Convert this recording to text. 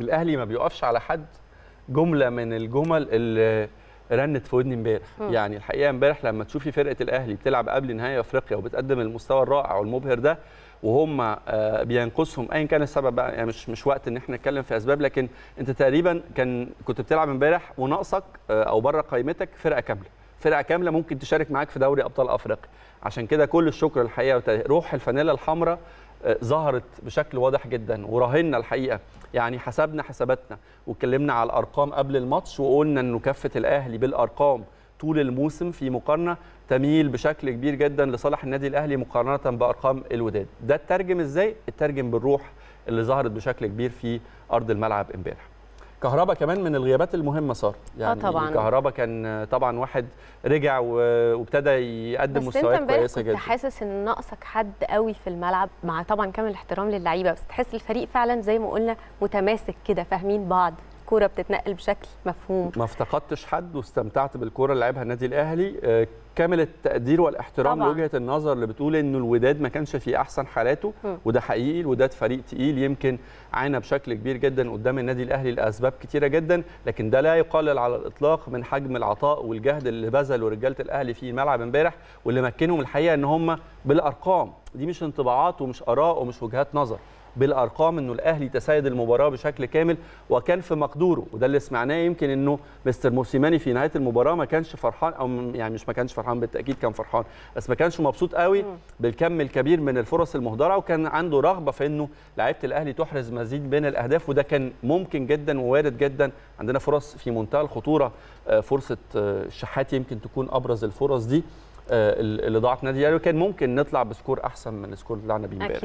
الاهلي ما بيقفش على حد جمله من الجمل اللي رنت في ودني امبارح يعني الحقيقه امبارح لما تشوفي فرقه الاهلي بتلعب قبل نهائي افريقيا وبتقدم المستوى الرائع والمبهر ده وهم آه، بينقصهم ايا كان السبب بقى يعني مش مش وقت ان احنا نتكلم في اسباب لكن انت تقريبا كان كنت بتلعب امبارح وناقصك آه، او بره قائمتك فرقه كامله فرقه كامله ممكن تشارك معاك في دوري ابطال افريقيا عشان كده كل الشكر الحقيقه روح الفانيلا الحمراء ظهرت بشكل واضح جدا وراهنا الحقيقه يعني حسبنا حساباتنا واتكلمنا على الارقام قبل الماتش وقلنا انه كفه الاهلي بالارقام طول الموسم في مقارنه تميل بشكل كبير جدا لصالح النادي الاهلي مقارنه بارقام الوداد ده اترجم ازاي اترجم بالروح اللي ظهرت بشكل كبير في ارض الملعب امبارح كهربا كمان من الغيابات المهمه صار آه، يعني آه طبعا كهربا كان طبعا واحد رجع وابتدى يقدم مستويات كويسه جدا بس انت حاسس ان ناقصك حد قوي في الملعب مع طبعا كامل الاحترام للعيبه بس تحس الفريق فعلا زي ما قلنا متماسك كده فاهمين بعض الكوره بتتنقل بشكل مفهوم ما افتقدتش حد واستمتعت بالكوره اللي لعبها النادي الاهلي آه، كامل التقدير والاحترام طبعا. لوجهه النظر اللي بتقول انه الوداد ما كانش في احسن حالاته م. وده حقيقي الوداد فريق تقيل يمكن عانى بشكل كبير جدا قدام النادي الاهلي لاسباب كتيره جدا لكن ده لا يقلل على الاطلاق من حجم العطاء والجهد اللي بذله رجاله الاهلي في ملعب امبارح واللي مكنهم الحقيقه ان هم بالارقام دي مش انطباعات ومش اراء ومش وجهات نظر بالارقام انه الاهلي تسيد المباراه بشكل كامل وكان في مقدوره وده اللي سمعناه يمكن انه مستر موسيماني في نهايه المباراه ما كانش فرحان او يعني مش ما كانش فرحان بالتاكيد كان فرحان بس ما كانش مبسوط قوي بالكم الكبير من الفرص المهدره وكان عنده رغبه في انه لعيبه الاهلي تحرز مزيد من الاهداف وده كان ممكن جدا ووارد جدا عندنا فرص في منتهى الخطوره آه، فرصه آه، الشحات يمكن تكون ابرز الفرص دي آه، اللي ضاعت نادي الاهلي وكان ممكن نطلع بسكور احسن من السكور اللي طلعنا بيه امبارح